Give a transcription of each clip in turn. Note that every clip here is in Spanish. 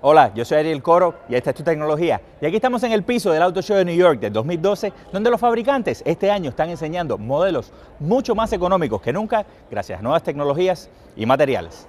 Hola, yo soy Ariel Coro y esta es tu tecnología. Y aquí estamos en el piso del Auto Show de New York de 2012, donde los fabricantes este año están enseñando modelos mucho más económicos que nunca gracias a nuevas tecnologías y materiales.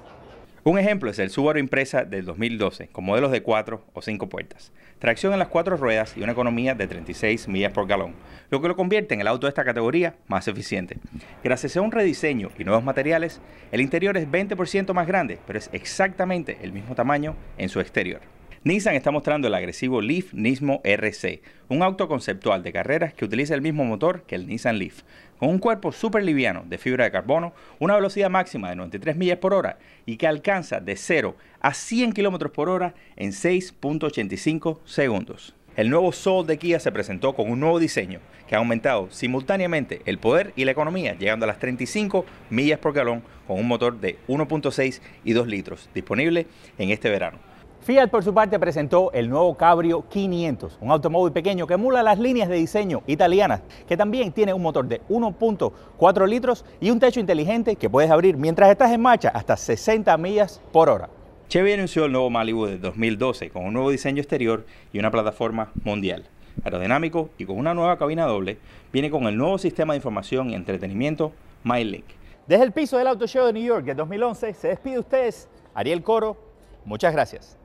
Un ejemplo es el Subaru Impresa del 2012, con modelos de 4 o 5 puertas, tracción en las 4 ruedas y una economía de 36 millas por galón, lo que lo convierte en el auto de esta categoría más eficiente. Gracias a un rediseño y nuevos materiales, el interior es 20% más grande, pero es exactamente el mismo tamaño en su exterior. Nissan está mostrando el agresivo Leaf Nismo RC, un auto conceptual de carreras que utiliza el mismo motor que el Nissan Leaf, con un cuerpo súper liviano de fibra de carbono, una velocidad máxima de 93 millas por hora y que alcanza de 0 a 100 km por hora en 6.85 segundos. El nuevo Soul de Kia se presentó con un nuevo diseño que ha aumentado simultáneamente el poder y la economía, llegando a las 35 millas por galón con un motor de 1.6 y 2 litros, disponible en este verano. Fiat por su parte presentó el nuevo Cabrio 500, un automóvil pequeño que emula las líneas de diseño italianas, que también tiene un motor de 1.4 litros y un techo inteligente que puedes abrir mientras estás en marcha hasta 60 millas por hora. Chevy anunció el nuevo Malibu de 2012 con un nuevo diseño exterior y una plataforma mundial. Aerodinámico y con una nueva cabina doble, viene con el nuevo sistema de información y entretenimiento MyLink. Desde el piso del Auto Show de New York de 2011 se despide ustedes Ariel Coro. Muchas gracias.